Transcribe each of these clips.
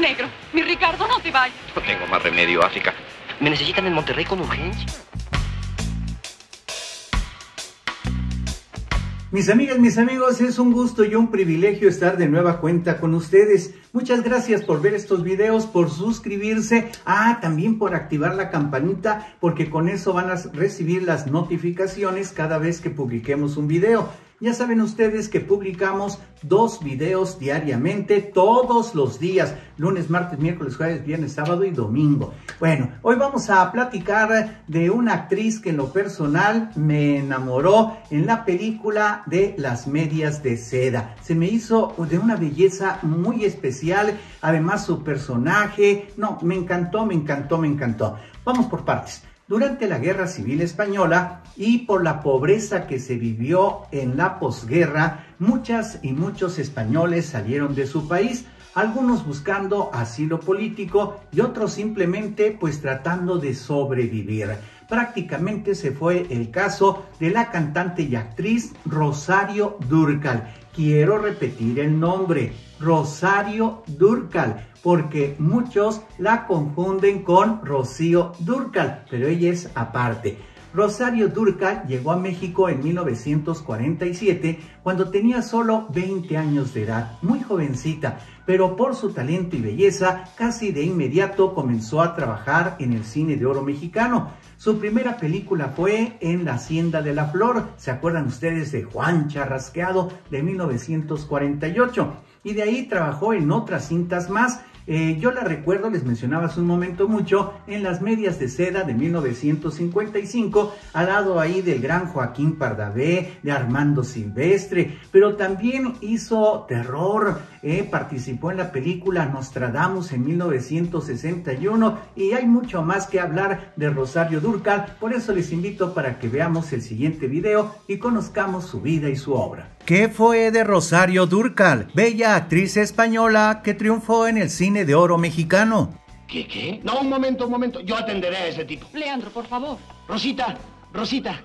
Negro, mi Ricardo, no te vayas. No tengo más remedio, África. ¿Me necesitan en Monterrey con urgencia? Mis amigas, mis amigos, es un gusto y un privilegio estar de nueva cuenta con ustedes. Muchas gracias por ver estos videos, por suscribirse, ah, también por activar la campanita, porque con eso van a recibir las notificaciones cada vez que publiquemos un video. Ya saben ustedes que publicamos dos videos diariamente, todos los días, lunes, martes, miércoles, jueves, viernes, sábado y domingo. Bueno, hoy vamos a platicar de una actriz que en lo personal me enamoró en la película de Las medias de seda. Se me hizo de una belleza muy especial, además su personaje, no, me encantó, me encantó, me encantó. Vamos por partes durante la Guerra Civil Española y por la pobreza que se vivió en la posguerra, muchas y muchos españoles salieron de su país, algunos buscando asilo político y otros simplemente pues tratando de sobrevivir. Prácticamente se fue el caso de la cantante y actriz Rosario Durcal, quiero repetir el nombre, Rosario Durcal, porque muchos la confunden con Rocío Durcal, pero ella es aparte. Rosario Durca llegó a México en 1947 cuando tenía solo 20 años de edad, muy jovencita, pero por su talento y belleza casi de inmediato comenzó a trabajar en el cine de oro mexicano. Su primera película fue En la Hacienda de la Flor, ¿se acuerdan ustedes de Juan Charrasqueado de 1948? Y de ahí trabajó en otras cintas más eh, yo la recuerdo, les mencionaba hace un momento mucho, en las medias de seda de 1955, al lado ahí del gran Joaquín Pardavé, de Armando Silvestre, pero también hizo terror, eh, participó en la película Nostradamus en 1961 y hay mucho más que hablar de Rosario Durcal, por eso les invito para que veamos el siguiente video y conozcamos su vida y su obra. ¿Qué fue de Rosario Durcal, bella actriz española que triunfó en el cine de oro mexicano? ¿Qué, qué? No, un momento, un momento. Yo atenderé a ese tipo. Leandro, por favor. Rosita, Rosita,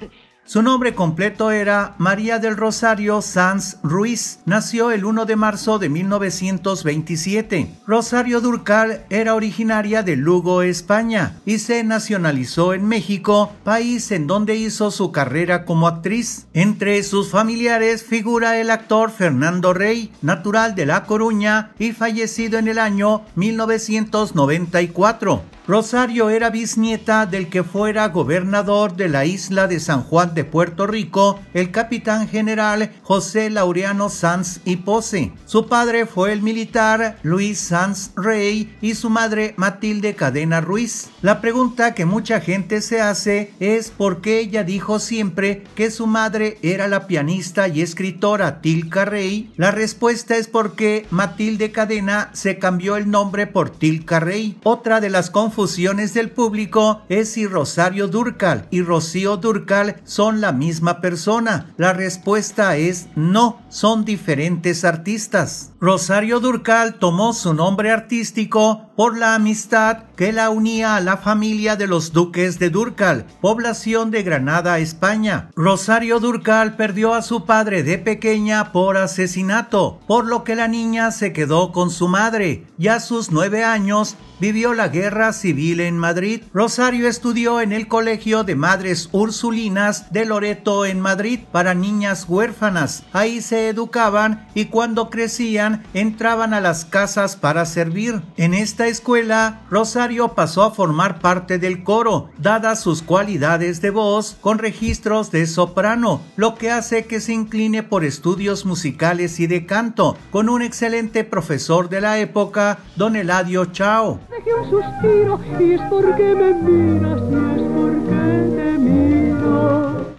su nombre completo era María del Rosario Sanz Ruiz. Nació el 1 de marzo de 1927. Rosario Durcal era originaria de Lugo, España, y se nacionalizó en México, país en donde hizo su carrera como actriz. Entre sus familiares figura el actor Fernando Rey, natural de La Coruña y fallecido en el año 1994. Rosario era bisnieta del que fuera gobernador de la isla de San Juan de Puerto Rico, el capitán general José Laureano Sanz y Pose. Su padre fue el militar Luis Sanz Rey y su madre Matilde Cadena Ruiz. La pregunta que mucha gente se hace es por qué ella dijo siempre que su madre era la pianista y escritora Tilka Rey. La respuesta es porque Matilde Cadena se cambió el nombre por Tilka Rey, otra de las confusiones del público es si Rosario Durcal y Rocío Durcal son la misma persona. La respuesta es no, son diferentes artistas. Rosario Durcal tomó su nombre artístico por la amistad que la unía a la familia de los duques de Durcal, población de Granada, España. Rosario Durcal perdió a su padre de pequeña por asesinato, por lo que la niña se quedó con su madre y a sus nueve años vivió la guerra civil en Madrid. Rosario estudió en el Colegio de Madres Ursulinas de Loreto en Madrid para niñas huérfanas. Ahí se educaban y cuando crecían entraban a las casas para servir. En esta escuela, Rosario pasó a formar parte del coro, dadas sus cualidades de voz con registros de soprano, lo que hace que se incline por estudios musicales y de canto, con un excelente profesor de la época, don Eladio Chao. un suspiro y porque me miras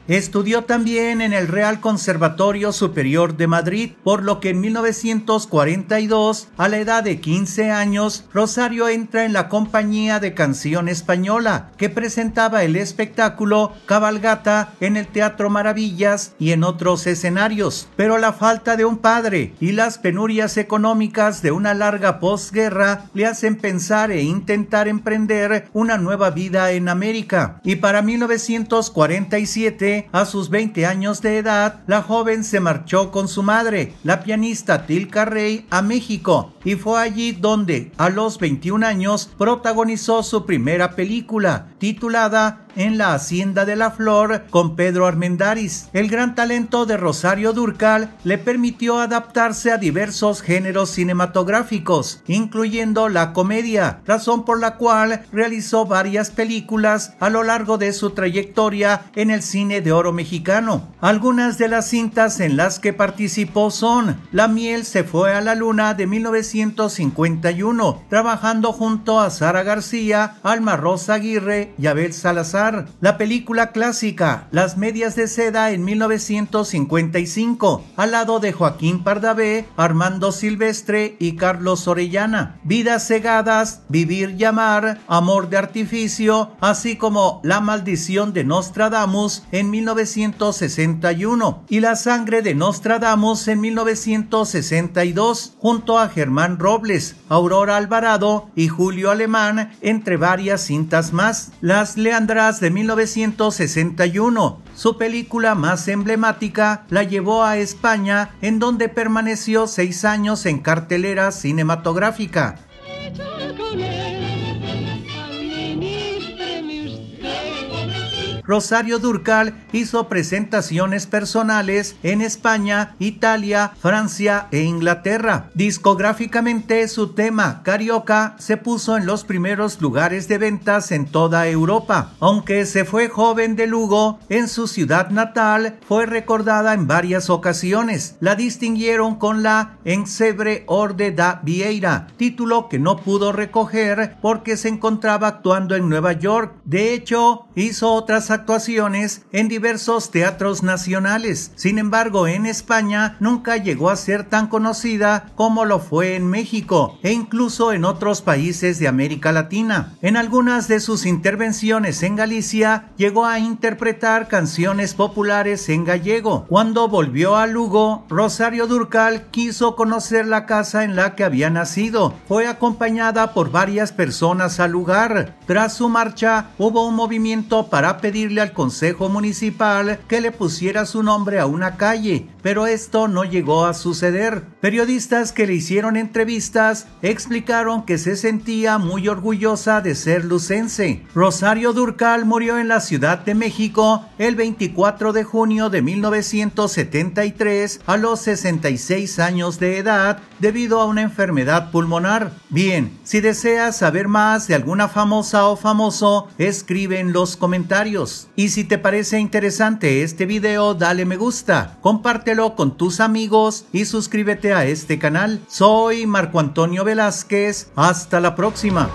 Estudió también en el Real Conservatorio Superior de Madrid, por lo que en 1942, a la edad de 15 años, Rosario entra en la compañía de canción española, que presentaba el espectáculo Cabalgata en el Teatro Maravillas y en otros escenarios. Pero la falta de un padre y las penurias económicas de una larga posguerra le hacen pensar e intentar emprender una nueva vida en América. Y para 1947, a sus 20 años de edad, la joven se marchó con su madre, la pianista Tilka Rey, a México y fue allí donde, a los 21 años, protagonizó su primera película, titulada en la Hacienda de la Flor con Pedro Armendáriz. El gran talento de Rosario Durcal le permitió adaptarse a diversos géneros cinematográficos, incluyendo la comedia, razón por la cual realizó varias películas a lo largo de su trayectoria en el cine de oro mexicano. Algunas de las cintas en las que participó son La miel se fue a la luna de 1951, trabajando junto a Sara García, Alma Rosa Aguirre y Abel Salazar la película clásica Las medias de seda en 1955, al lado de Joaquín Pardavé, Armando Silvestre y Carlos Orellana. Vidas cegadas, Vivir y amar, Amor de artificio, así como La maldición de Nostradamus en 1961 y La sangre de Nostradamus en 1962, junto a Germán Robles, Aurora Alvarado y Julio Alemán, entre varias cintas más. Las Leandras de 1961. Su película más emblemática la llevó a España, en donde permaneció seis años en cartelera cinematográfica. Rosario Durcal hizo presentaciones personales en España, Italia, Francia e Inglaterra. Discográficamente, su tema Carioca se puso en los primeros lugares de ventas en toda Europa. Aunque se fue joven de Lugo, en su ciudad natal fue recordada en varias ocasiones. La distinguieron con la Ensebre Orde da Vieira, título que no pudo recoger porque se encontraba actuando en Nueva York. De hecho, hizo otras actuaciones en diversos teatros nacionales. Sin embargo, en España nunca llegó a ser tan conocida como lo fue en México e incluso en otros países de América Latina. En algunas de sus intervenciones en Galicia llegó a interpretar canciones populares en gallego. Cuando volvió a Lugo, Rosario Durcal quiso conocer la casa en la que había nacido. Fue acompañada por varias personas al lugar. Tras su marcha, hubo un movimiento para pedir al Consejo Municipal que le pusiera su nombre a una calle, pero esto no llegó a suceder. Periodistas que le hicieron entrevistas explicaron que se sentía muy orgullosa de ser lucense. Rosario Durcal murió en la Ciudad de México el 24 de junio de 1973 a los 66 años de edad debido a una enfermedad pulmonar. Bien, si deseas saber más de alguna famosa o famoso, escribe en los comentarios. Y si te parece interesante este video, dale me gusta, compártelo con tus amigos y suscríbete a a este canal. Soy Marco Antonio Velázquez, hasta la próxima.